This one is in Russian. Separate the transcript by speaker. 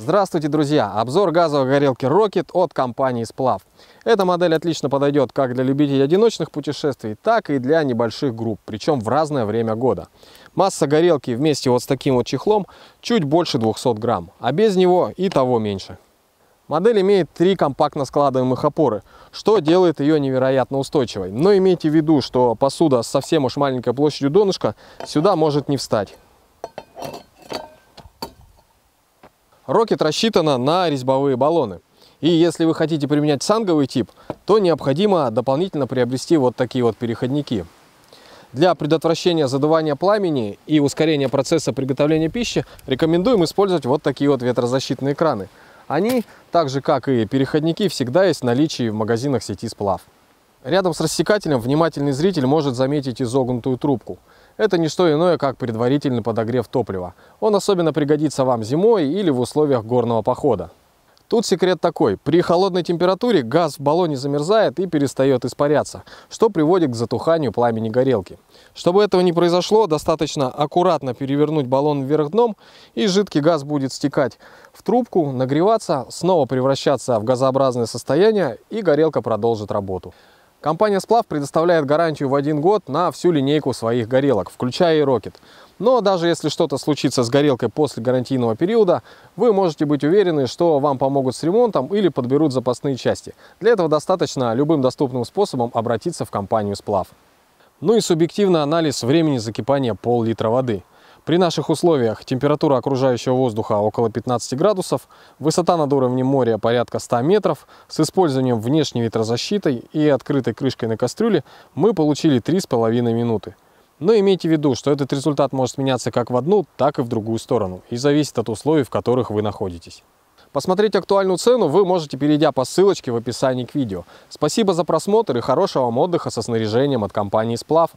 Speaker 1: Здравствуйте, друзья! Обзор газовой горелки Rocket от компании Сплав. Эта модель отлично подойдет как для любителей одиночных путешествий, так и для небольших групп, причем в разное время года. Масса горелки вместе вот с таким вот чехлом чуть больше 200 грамм, а без него и того меньше. Модель имеет три компактно складываемых опоры, что делает ее невероятно устойчивой. Но имейте в виду, что посуда с совсем уж маленькой площадью донышка сюда может не встать. Rocket рассчитана на резьбовые баллоны. И если вы хотите применять санговый тип, то необходимо дополнительно приобрести вот такие вот переходники. Для предотвращения задувания пламени и ускорения процесса приготовления пищи рекомендуем использовать вот такие вот ветрозащитные краны. Они, так же как и переходники, всегда есть в наличии в магазинах сети «Сплав». Рядом с рассекателем внимательный зритель может заметить изогнутую трубку – это не что иное, как предварительный подогрев топлива. Он особенно пригодится вам зимой или в условиях горного похода. Тут секрет такой. При холодной температуре газ в баллоне замерзает и перестает испаряться, что приводит к затуханию пламени горелки. Чтобы этого не произошло, достаточно аккуратно перевернуть баллон вверх дном, и жидкий газ будет стекать в трубку, нагреваться, снова превращаться в газообразное состояние, и горелка продолжит работу. Компания «Сплав» предоставляет гарантию в один год на всю линейку своих горелок, включая и «Рокет». Но даже если что-то случится с горелкой после гарантийного периода, вы можете быть уверены, что вам помогут с ремонтом или подберут запасные части. Для этого достаточно любым доступным способом обратиться в компанию «Сплав». Ну и субъективный анализ времени закипания пол-литра воды. При наших условиях температура окружающего воздуха около 15 градусов, высота над уровнем моря порядка 100 метров, с использованием внешней ветрозащиты и открытой крышкой на кастрюле мы получили 3,5 минуты. Но имейте в виду, что этот результат может меняться как в одну, так и в другую сторону, и зависит от условий, в которых вы находитесь. Посмотреть актуальную цену вы можете, перейдя по ссылочке в описании к видео. Спасибо за просмотр и хорошего вам отдыха со снаряжением от компании «Сплав».